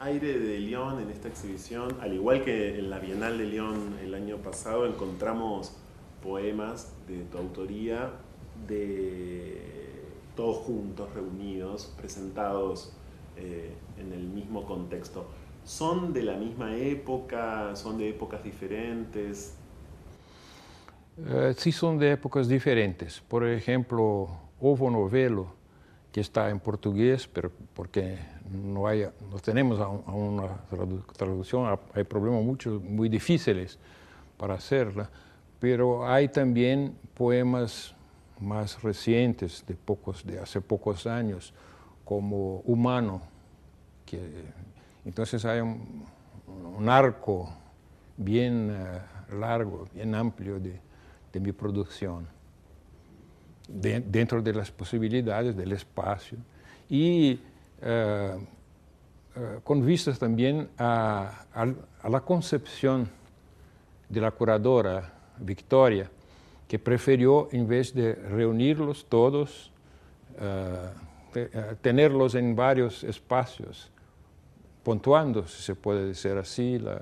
aire de León, en esta exhibición, al igual que en la Bienal de León el año pasado, encontramos poemas de tu autoría, de todos juntos, reunidos, presentados eh, en el mismo contexto. ¿Son de la misma época? ¿Son de épocas diferentes? Eh, sí, son de épocas diferentes. Por ejemplo, Ovo Novelo que está en portugués, pero porque no, hay, no tenemos una traducción, hay problemas muchos, muy difíciles para hacerla, pero hay también poemas más recientes, de, pocos, de hace pocos años, como Humano, que entonces hay un, arco bien eh, largo, bien amplio de mi producción dentro de las posibilidades del espacio y eh, eh, con vistas también a, la concepción de la curadora Victoria, que prefirió en vez de reunirlos todos, eh, tenerlos en varios espacios, puntuando, si se puede decir así, la,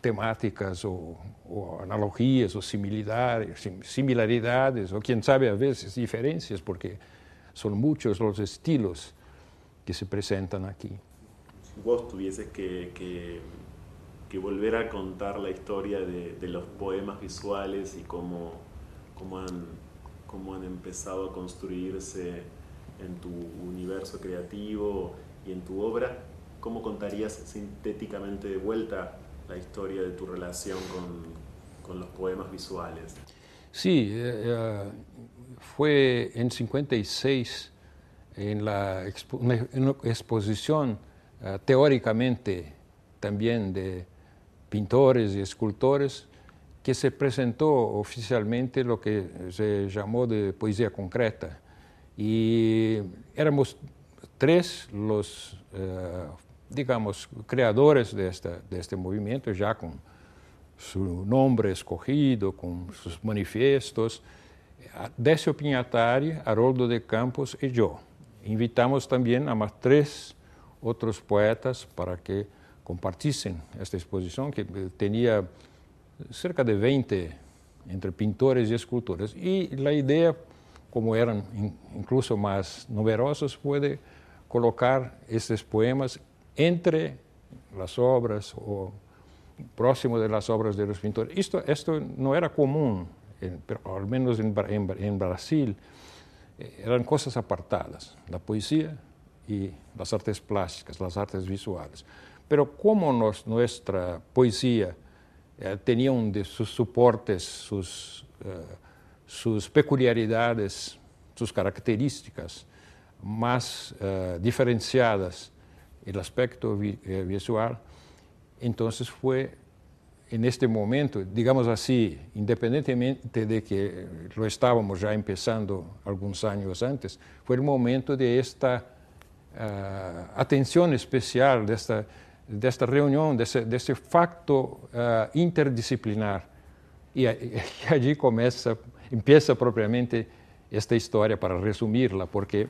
temáticas o o analogías o similaridades, o quién sabe a veces diferencias, porque son muchos los estilos que se presentan aquí. Si vos tuvieses que, que, volver a contar la historia de, de los poemas visuales y cómo, cómo, han, cómo han empezado a construirse en tu universo creativo y en tu obra, ¿cómo contarías sintéticamente de vuelta la historia de tu relación con, con los poemas visuales. Sí, eh, eh, fue en 56 en la una, exposición eh, teóricamente también de pintores y escultores que se presentó oficialmente lo que se llamó de poesía concreta. Y éramos tres los, digamos, creadores de, esta, de este movimiento, ya con su nome escogido, com seus manifiestos. Décio Pinhatari, Haroldo de Campos e eu. Invitamos também a mais três outros poetas para que compartissem esta exposição, que tinha cerca de 20 entre pintores e escultores. E a ideia, como eram incluso mais numerosos, foi colocar esses poemas entre as obras ou próximo de las obras de los pintores. Esto, esto no era común, en, pero al menos en, en, en Brasil, eram eh, eran cosas apartadas, la poesía y las artes plásticas, las artes visuales. Pero como nos, nuestra poesía eh, tenía un de sus soportes, sus, eh, sus peculiaridades, sus características más eh, diferenciadas, el aspecto vi, eh, visual, Entonces fue en este momento, digamos así, independientemente de que lo estábamos ya empezando algunos años antes, fue el momento de esta uh, atención especial, de esta, de esta reunión, de ese, de ese facto uh, interdisciplinar. Y, y, allí comienza, empieza propiamente esta historia, para resumirla, porque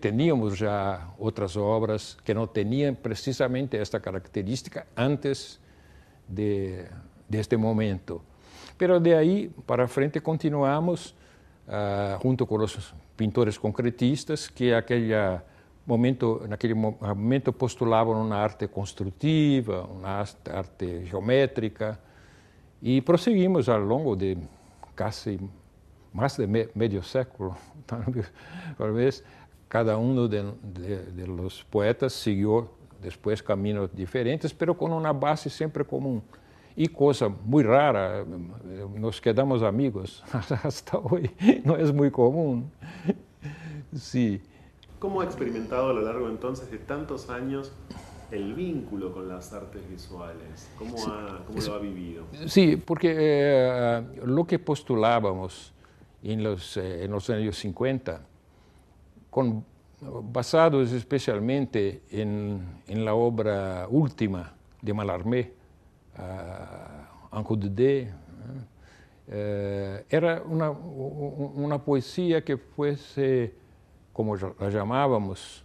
teníamos já outras obras que não tinham precisamente esta característica antes de, deste momento. Pero de aí para frente continuamos ah, junto com os pintores concretistas que aquele momento, naquele ah, momento postulavam uma arte construtiva, uma arte geométrica e prosseguimos ao longo de quase más de medio século, tal vez, cada uno de, los poetas siguió después caminos diferentes, pero con una base siempre común. Y cosa muy rara, eh, nos quedamos amigos hasta hoy, no es muy común. Sí. ¿Cómo ha experimentado a lo largo entonces de tantos años el vínculo con las artes visuales? ¿Cómo, ha, lo ha vivido? Sí, porque eh, lo que postulábamos en los, eh, los años 50, con, basados especialmente en, en, la obra última de Mallarmé, ah, uh, de eh, eh, era una, una, poesía que fuese, como la llamábamos,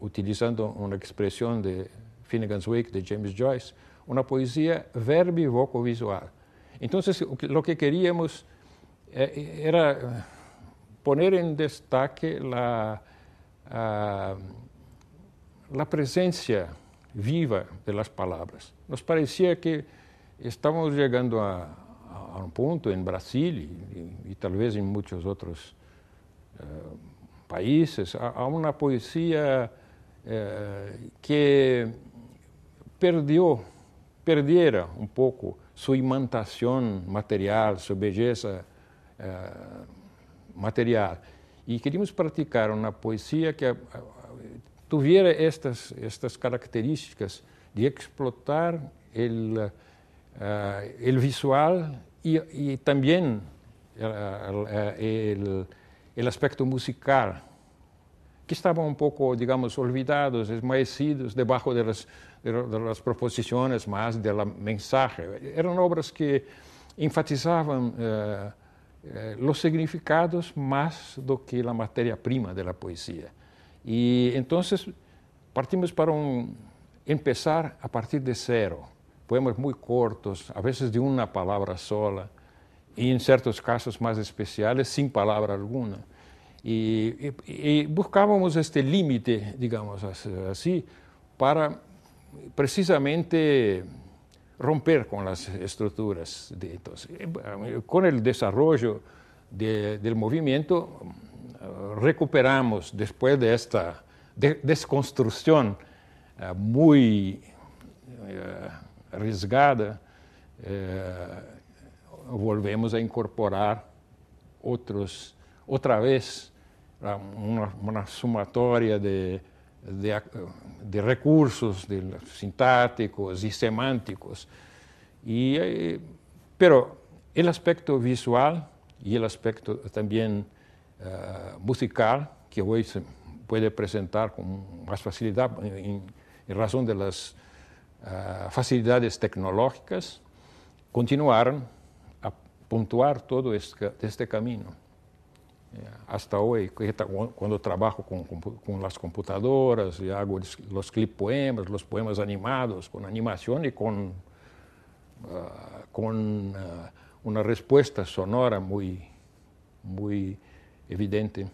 utilizando una expresión de Finnegan's Wake de James Joyce, una poesía verbi-voco-visual. Entonces, lo que queríamos É, era poner en destaque la, uh, la presencia viva de las palabras. Nos parecía que estávamos llegando a, a un punto en Brasil y, y, tal vez en muchos otros uh, países, a, a, una poesía uh, que perdió, perdiera un poco su imantación material, su belleza eh, material. E queríamos praticar uma poesia que eh, eh, tivesse estas, estas características de explotar o uh, visual e, também o aspecto musical, que estavam um pouco, digamos, olvidados, esmaecidos debaixo das de, de proposições, mas da mensagem. Eram obras que enfatizavam. Uh, Eh, los significados más do que la materia prima de la poesía. Y entonces partimos para un, empezar a partir de cero, poemas muy cortos, a veces de una palabra sola, y en ciertos casos más especiales sin palabra alguna. y buscábamos este límite, digamos así, para precisamente romper con las estructuras. De, eh, con el desarrollo del movimiento eh, recuperamos después de esta desconstrucción eh, muy arriesgada, volvemos a incorporar otros, otra vez una sumatoria de de, recursos sintáticos y semánticos. Eh, pero el aspecto visual y el aspecto también eh, musical, que hoy se puede presentar con más facilidad eh, en, razón de las facilidades tecnológicas, continuaron a puntuar todo este, este camino. Eh, hasta hoy, cuando trabajo con, las computadoras y hago los clip poemas, los poemas animados, con animación y con, ah, ah, una respuesta sonora muy, muy evidente.